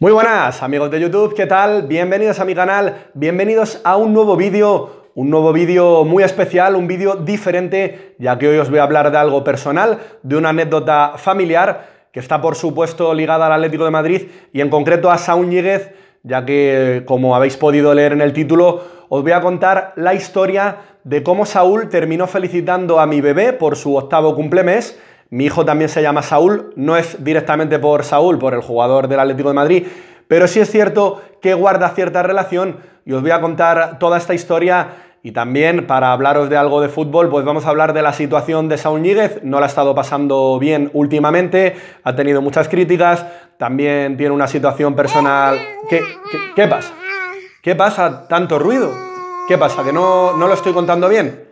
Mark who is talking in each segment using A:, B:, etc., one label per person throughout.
A: Muy buenas amigos de YouTube, ¿qué tal? Bienvenidos a mi canal, bienvenidos a un nuevo vídeo, un nuevo vídeo muy especial, un vídeo diferente, ya que hoy os voy a hablar de algo personal, de una anécdota familiar que está por supuesto ligada al Atlético de Madrid y en concreto a Saúl Ñíguez, ya que como habéis podido leer en el título, os voy a contar la historia de cómo Saúl terminó felicitando a mi bebé por su octavo cumplemes mi hijo también se llama Saúl, no es directamente por Saúl, por el jugador del Atlético de Madrid, pero sí es cierto que guarda cierta relación y os voy a contar toda esta historia y también para hablaros de algo de fútbol, pues vamos a hablar de la situación de Saúl níguez no la ha estado pasando bien últimamente, ha tenido muchas críticas, también tiene una situación personal... ¿Qué, pasa? ¿Qué pasa? ¿Tanto ruido? ¿Qué pasa? ¿Que no, no lo estoy contando bien?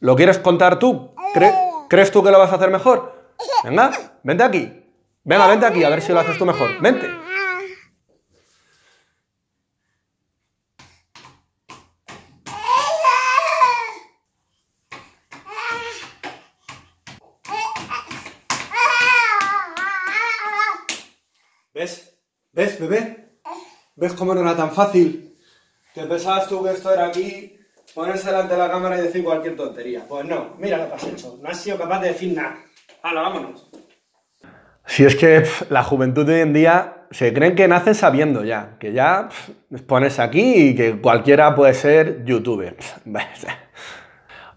A: ¿Lo quieres contar tú? ¿Crees? ¿Crees tú que lo vas a hacer mejor? Venga, vente aquí. Venga, vente aquí, a ver si lo haces tú mejor. Vente. ¿Ves? ¿Ves, bebé? ¿Ves cómo no era tan fácil? ¿Te pensabas tú que esto era aquí ponerse delante de la cámara y decir cualquier tontería. Pues no, mira lo que has hecho. No has sido capaz de decir nada. Hala, vámonos. Si es que la juventud de hoy en día se creen que nace sabiendo ya, que ya pff, pones aquí y que cualquiera puede ser youtuber.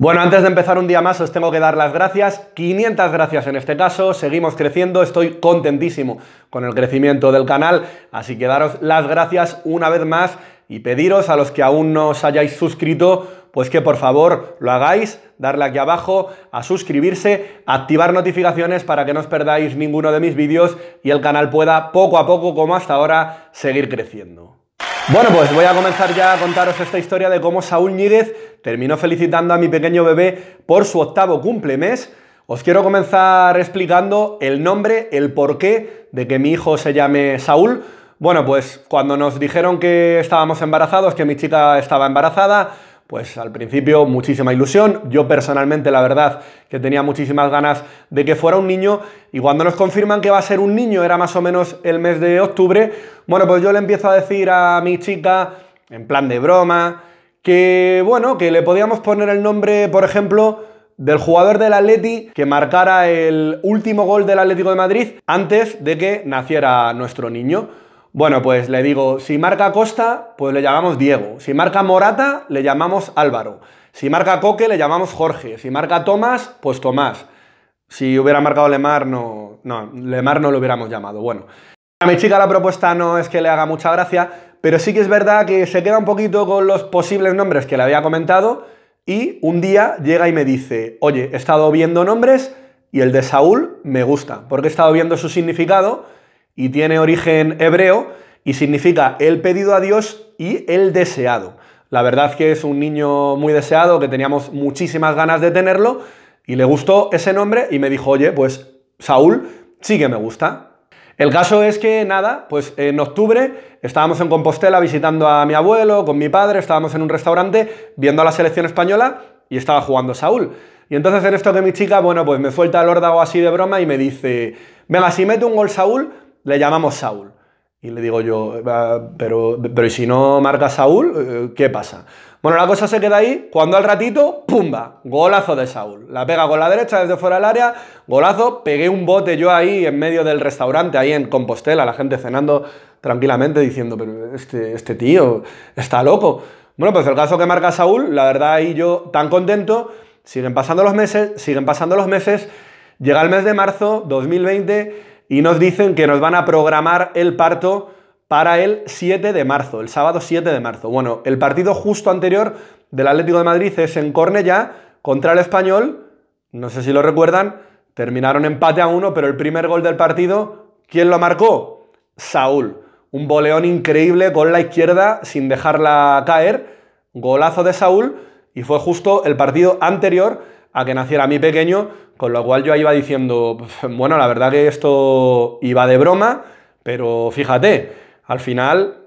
A: Bueno, antes de empezar un día más os tengo que dar las gracias, 500 gracias en este caso, seguimos creciendo, estoy contentísimo con el crecimiento del canal, así que daros las gracias una vez más y pediros a los que aún no os hayáis suscrito, pues que por favor lo hagáis, darle aquí abajo a suscribirse, activar notificaciones para que no os perdáis ninguno de mis vídeos y el canal pueda poco a poco, como hasta ahora, seguir creciendo. Bueno, pues voy a comenzar ya a contaros esta historia de cómo Saúl Ñíguez terminó felicitando a mi pequeño bebé por su octavo cumplemes. Os quiero comenzar explicando el nombre, el porqué de que mi hijo se llame Saúl, bueno, pues cuando nos dijeron que estábamos embarazados, que mi chica estaba embarazada, pues al principio muchísima ilusión. Yo personalmente, la verdad, que tenía muchísimas ganas de que fuera un niño. Y cuando nos confirman que va a ser un niño, era más o menos el mes de octubre, bueno, pues yo le empiezo a decir a mi chica, en plan de broma, que bueno, que le podíamos poner el nombre, por ejemplo, del jugador del Atleti que marcara el último gol del Atlético de Madrid antes de que naciera nuestro niño. Bueno, pues le digo, si marca Costa, pues le llamamos Diego. Si marca Morata, le llamamos Álvaro. Si marca Coque, le llamamos Jorge. Si marca Tomás, pues Tomás. Si hubiera marcado Lemar, no, no, Lemar no lo hubiéramos llamado. Bueno, a mi chica la propuesta no es que le haga mucha gracia, pero sí que es verdad que se queda un poquito con los posibles nombres que le había comentado y un día llega y me dice, oye, he estado viendo nombres y el de Saúl me gusta, porque he estado viendo su significado y tiene origen hebreo y significa el pedido a Dios y el deseado. La verdad que es un niño muy deseado, que teníamos muchísimas ganas de tenerlo, y le gustó ese nombre y me dijo, oye, pues Saúl sí que me gusta. El caso es que, nada, pues en octubre estábamos en Compostela visitando a mi abuelo, con mi padre, estábamos en un restaurante viendo a la selección española y estaba jugando Saúl. Y entonces en esto que mi chica, bueno, pues me suelta el órdago así de broma y me dice, venga, si mete un gol Saúl, le llamamos Saúl. Y le digo yo, pero, pero ¿y si no marca Saúl? Eh, ¿Qué pasa? Bueno, la cosa se queda ahí, cuando al ratito, ¡pumba! Golazo de Saúl. La pega con la derecha desde fuera del área, golazo, pegué un bote yo ahí en medio del restaurante, ahí en Compostela, la gente cenando tranquilamente diciendo, pero este, este tío está loco. Bueno, pues el caso que marca Saúl, la verdad ahí yo tan contento, siguen pasando los meses, siguen pasando los meses, llega el mes de marzo 2020 y nos dicen que nos van a programar el parto para el 7 de marzo, el sábado 7 de marzo. Bueno, el partido justo anterior del Atlético de Madrid es en Cornellá contra el Español, no sé si lo recuerdan, terminaron empate a uno, pero el primer gol del partido, ¿quién lo marcó? Saúl. Un boleón increíble con la izquierda sin dejarla caer, golazo de Saúl, y fue justo el partido anterior a que naciera mi pequeño, con lo cual yo iba diciendo, bueno, la verdad que esto iba de broma, pero fíjate, al final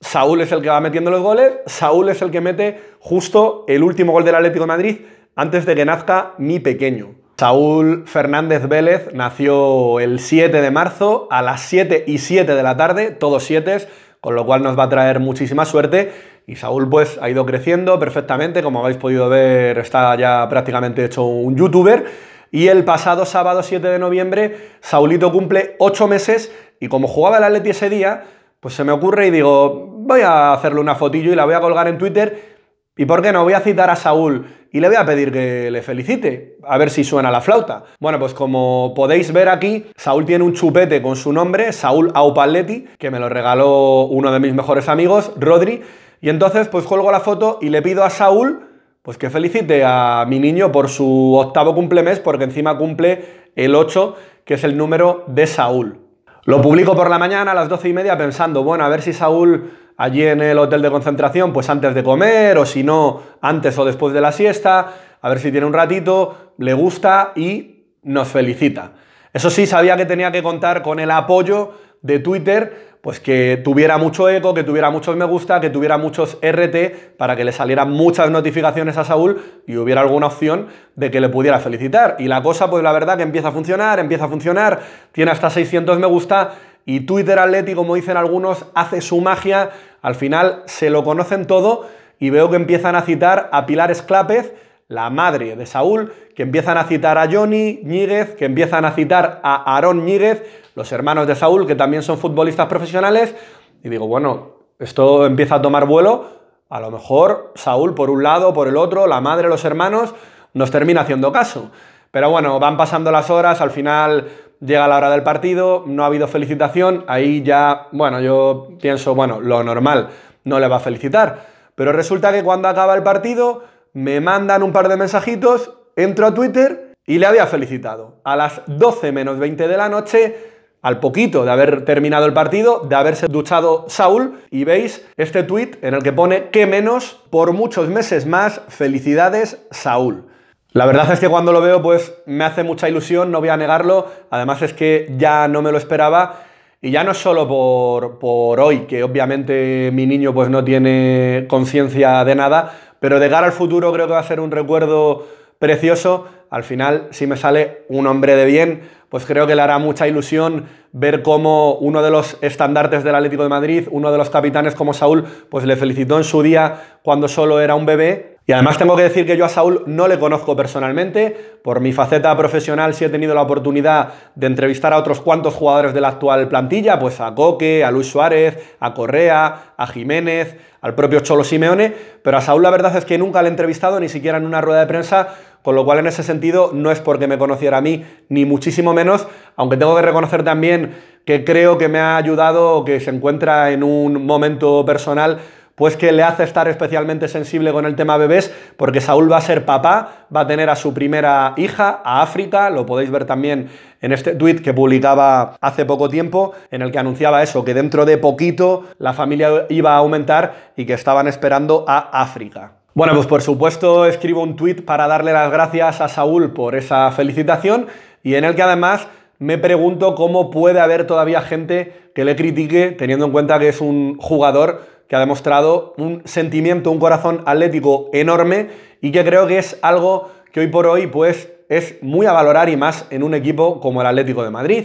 A: Saúl es el que va metiendo los goles, Saúl es el que mete justo el último gol del Atlético de Madrid antes de que nazca mi pequeño. Saúl Fernández Vélez nació el 7 de marzo a las 7 y 7 de la tarde, todos 7, con lo cual nos va a traer muchísima suerte y Saúl pues ha ido creciendo perfectamente, como habéis podido ver está ya prácticamente hecho un youtuber. Y el pasado sábado 7 de noviembre, Saulito cumple 8 meses y como jugaba el Atleti ese día, pues se me ocurre y digo, voy a hacerle una fotillo y la voy a colgar en Twitter. ¿Y por qué no? Voy a citar a Saúl y le voy a pedir que le felicite, a ver si suena la flauta. Bueno, pues como podéis ver aquí, Saúl tiene un chupete con su nombre, Saúl Aupaletti, que me lo regaló uno de mis mejores amigos, Rodri, y entonces, pues cuelgo la foto y le pido a Saúl, pues que felicite a mi niño por su octavo mes, porque encima cumple el 8, que es el número de Saúl. Lo publico por la mañana a las 12 y media pensando, bueno, a ver si Saúl allí en el hotel de concentración, pues antes de comer, o si no, antes o después de la siesta, a ver si tiene un ratito, le gusta y nos felicita. Eso sí, sabía que tenía que contar con el apoyo de Twitter pues que tuviera mucho eco, que tuviera muchos me gusta, que tuviera muchos RT para que le salieran muchas notificaciones a Saúl y hubiera alguna opción de que le pudiera felicitar. Y la cosa, pues la verdad que empieza a funcionar, empieza a funcionar, tiene hasta 600 me gusta y Twitter Atleti, como dicen algunos, hace su magia, al final se lo conocen todo y veo que empiezan a citar a Pilar Esclápez, la madre de Saúl, que empiezan a citar a Johnny Ñíguez, que empiezan a citar a Aarón Ñíguez, los hermanos de Saúl, que también son futbolistas profesionales, y digo, bueno, esto empieza a tomar vuelo, a lo mejor Saúl por un lado, por el otro, la madre, los hermanos, nos termina haciendo caso. Pero bueno, van pasando las horas, al final llega la hora del partido, no ha habido felicitación, ahí ya, bueno, yo pienso, bueno, lo normal, no le va a felicitar. Pero resulta que cuando acaba el partido, me mandan un par de mensajitos, entro a Twitter y le había felicitado. A las 12 menos 20 de la noche al poquito de haber terminado el partido, de haberse duchado Saúl, y veis este tuit en el que pone que menos por muchos meses más, felicidades Saúl. La verdad es que cuando lo veo pues me hace mucha ilusión, no voy a negarlo, además es que ya no me lo esperaba y ya no es solo por, por hoy, que obviamente mi niño pues no tiene conciencia de nada, pero de cara al futuro creo que va a ser un recuerdo precioso, al final si me sale un hombre de bien, pues creo que le hará mucha ilusión ver cómo uno de los estandartes del Atlético de Madrid, uno de los capitanes como Saúl, pues le felicitó en su día cuando solo era un bebé y además tengo que decir que yo a Saúl no le conozco personalmente. Por mi faceta profesional sí he tenido la oportunidad de entrevistar a otros cuantos jugadores de la actual plantilla, pues a Coque, a Luis Suárez, a Correa, a Jiménez, al propio Cholo Simeone, pero a Saúl la verdad es que nunca le he entrevistado, ni siquiera en una rueda de prensa, con lo cual en ese sentido no es porque me conociera a mí, ni muchísimo menos, aunque tengo que reconocer también que creo que me ha ayudado, que se encuentra en un momento personal pues que le hace estar especialmente sensible con el tema bebés, porque Saúl va a ser papá, va a tener a su primera hija, a África, lo podéis ver también en este tweet que publicaba hace poco tiempo, en el que anunciaba eso, que dentro de poquito la familia iba a aumentar y que estaban esperando a África. Bueno, pues por supuesto escribo un tweet para darle las gracias a Saúl por esa felicitación y en el que además me pregunto cómo puede haber todavía gente que le critique teniendo en cuenta que es un jugador que ha demostrado un sentimiento, un corazón atlético enorme y que creo que es algo que hoy por hoy pues es muy a valorar y más en un equipo como el Atlético de Madrid.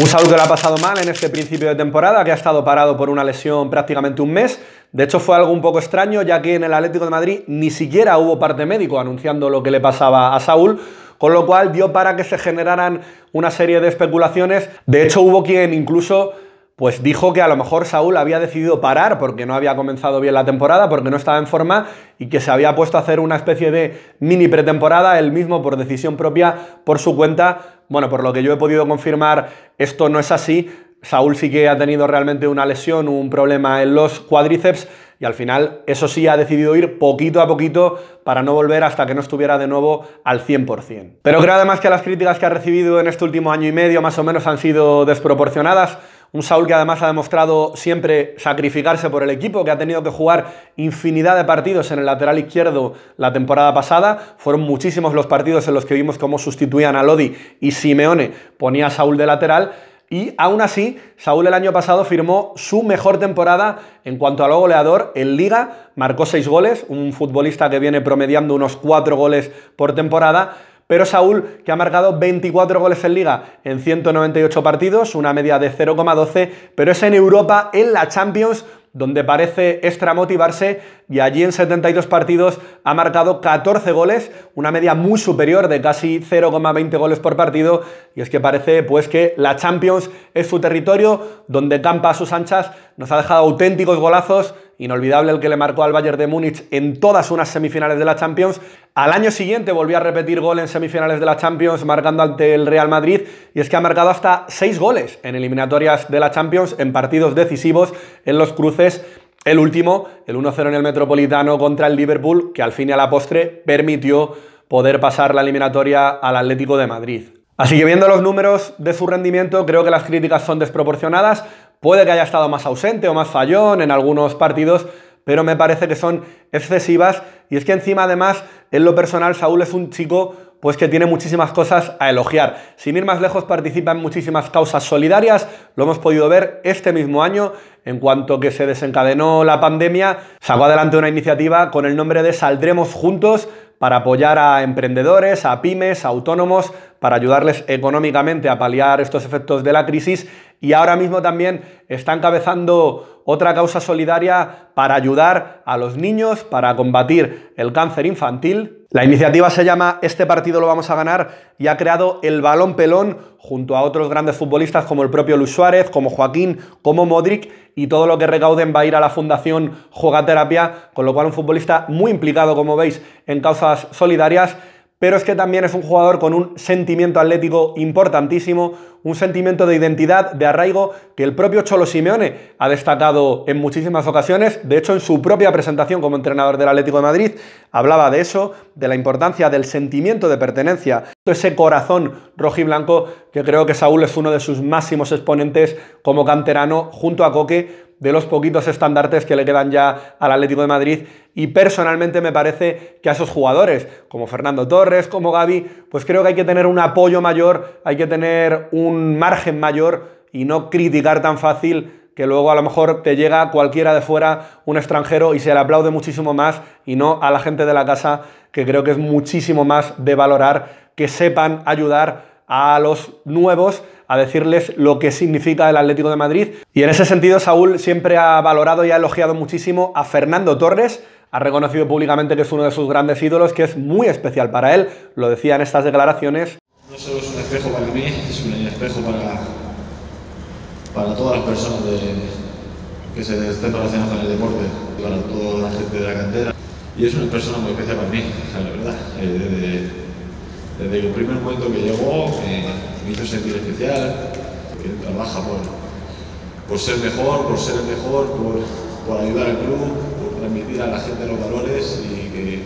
A: Un Saúl que lo ha pasado mal en este principio de temporada, que ha estado parado por una lesión prácticamente un mes. De hecho fue algo un poco extraño, ya que en el Atlético de Madrid ni siquiera hubo parte médico anunciando lo que le pasaba a Saúl, con lo cual dio para que se generaran una serie de especulaciones. De hecho hubo quien incluso pues dijo que a lo mejor Saúl había decidido parar porque no había comenzado bien la temporada, porque no estaba en forma y que se había puesto a hacer una especie de mini pretemporada él mismo por decisión propia, por su cuenta. Bueno, por lo que yo he podido confirmar, esto no es así. Saúl sí que ha tenido realmente una lesión, un problema en los cuádriceps y al final eso sí ha decidido ir poquito a poquito para no volver hasta que no estuviera de nuevo al 100%. Pero creo además que las críticas que ha recibido en este último año y medio más o menos han sido desproporcionadas un Saúl que además ha demostrado siempre sacrificarse por el equipo, que ha tenido que jugar infinidad de partidos en el lateral izquierdo la temporada pasada. Fueron muchísimos los partidos en los que vimos cómo sustituían a Lodi y Simeone ponía a Saúl de lateral. Y aún así, Saúl el año pasado firmó su mejor temporada en cuanto a lo goleador en Liga. Marcó seis goles, un futbolista que viene promediando unos cuatro goles por temporada pero Saúl, que ha marcado 24 goles en liga en 198 partidos, una media de 0,12, pero es en Europa, en la Champions, donde parece extra motivarse y allí en 72 partidos ha marcado 14 goles, una media muy superior de casi 0,20 goles por partido y es que parece pues que la Champions es su territorio donde campa a sus anchas, nos ha dejado auténticos golazos, inolvidable el que le marcó al Bayern de Múnich en todas unas semifinales de la Champions al año siguiente volvió a repetir gol en semifinales de la Champions, marcando ante el Real Madrid, y es que ha marcado hasta seis goles en eliminatorias de la Champions, en partidos decisivos, en los cruces el último, el 1-0 en el Metropolitano contra el Liverpool, que al fin y a la postre permitió poder pasar la eliminatoria al Atlético de Madrid. Así que viendo los números de su rendimiento, creo que las críticas son desproporcionadas. Puede que haya estado más ausente o más fallón en algunos partidos, pero me parece que son excesivas. Y es que encima además en lo personal, Saúl es un chico pues que tiene muchísimas cosas a elogiar. Sin ir más lejos, participa en muchísimas causas solidarias, lo hemos podido ver este mismo año, en cuanto que se desencadenó la pandemia, sacó adelante una iniciativa con el nombre de Saldremos Juntos para apoyar a emprendedores, a pymes, a autónomos, para ayudarles económicamente a paliar estos efectos de la crisis y ahora mismo también está encabezando otra causa solidaria para ayudar a los niños, para combatir el cáncer infantil. La iniciativa se llama Este partido lo vamos a ganar y ha creado el balón pelón junto a otros grandes futbolistas como el propio Luis Suárez, como Joaquín, como Modric y todo lo que recauden va a ir a la Fundación Terapia, con lo cual un futbolista muy implicado, como veis, en causas solidarias pero es que también es un jugador con un sentimiento atlético importantísimo, un sentimiento de identidad, de arraigo, que el propio Cholo Simeone ha destacado en muchísimas ocasiones. De hecho, en su propia presentación como entrenador del Atlético de Madrid, hablaba de eso, de la importancia del sentimiento de pertenencia, ese corazón rojiblanco que creo que Saúl es uno de sus máximos exponentes como canterano junto a Coque de los poquitos estandartes que le quedan ya al Atlético de Madrid y personalmente me parece que a esos jugadores, como Fernando Torres, como Gaby, pues creo que hay que tener un apoyo mayor, hay que tener un margen mayor y no criticar tan fácil que luego a lo mejor te llega cualquiera de fuera, un extranjero, y se le aplaude muchísimo más y no a la gente de la casa, que creo que es muchísimo más de valorar que sepan ayudar a los nuevos a decirles lo que significa el Atlético de Madrid. Y en ese sentido, Saúl siempre ha valorado y ha elogiado muchísimo a Fernando Torres, ha reconocido públicamente que es uno de sus grandes ídolos, que es muy especial para él, lo decía en estas declaraciones. No solo es un espejo para mí, es un espejo para, para todas las personas de, que se estén relacionadas con el deporte, para toda la gente de la cantera. Y es una persona muy especial para mí, la verdad. Eh, desde, el primer momento que llegó, eh, hizo sentir especial, que trabaja por, por ser mejor, por ser el mejor, por, por ayudar al club, por transmitir a la gente los valores y que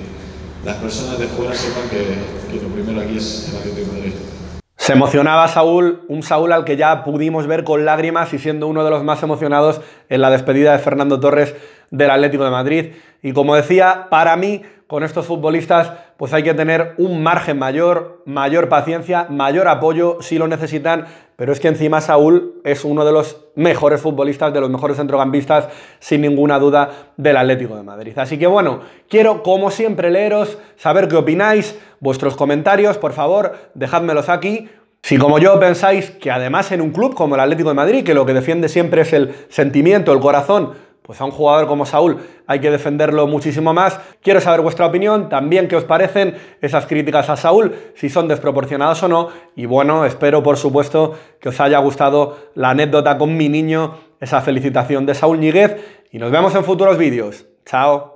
A: las personas de fuera sepan que, que lo primero aquí es el Atlético de Madrid. Se emocionaba Saúl, un Saúl al que ya pudimos ver con lágrimas y siendo uno de los más emocionados en la despedida de Fernando Torres del Atlético de Madrid. Y como decía, para mí con estos futbolistas pues hay que tener un margen mayor, mayor paciencia, mayor apoyo si lo necesitan, pero es que encima Saúl es uno de los mejores futbolistas, de los mejores centrocampistas, sin ninguna duda, del Atlético de Madrid. Así que bueno, quiero como siempre leeros, saber qué opináis, vuestros comentarios, por favor, dejádmelos aquí. Si como yo pensáis que además en un club como el Atlético de Madrid, que lo que defiende siempre es el sentimiento, el corazón, pues a un jugador como Saúl hay que defenderlo muchísimo más. Quiero saber vuestra opinión, también qué os parecen esas críticas a Saúl, si son desproporcionadas o no. Y bueno, espero por supuesto que os haya gustado la anécdota con mi niño, esa felicitación de Saúl Ñiguez. Y nos vemos en futuros vídeos. Chao.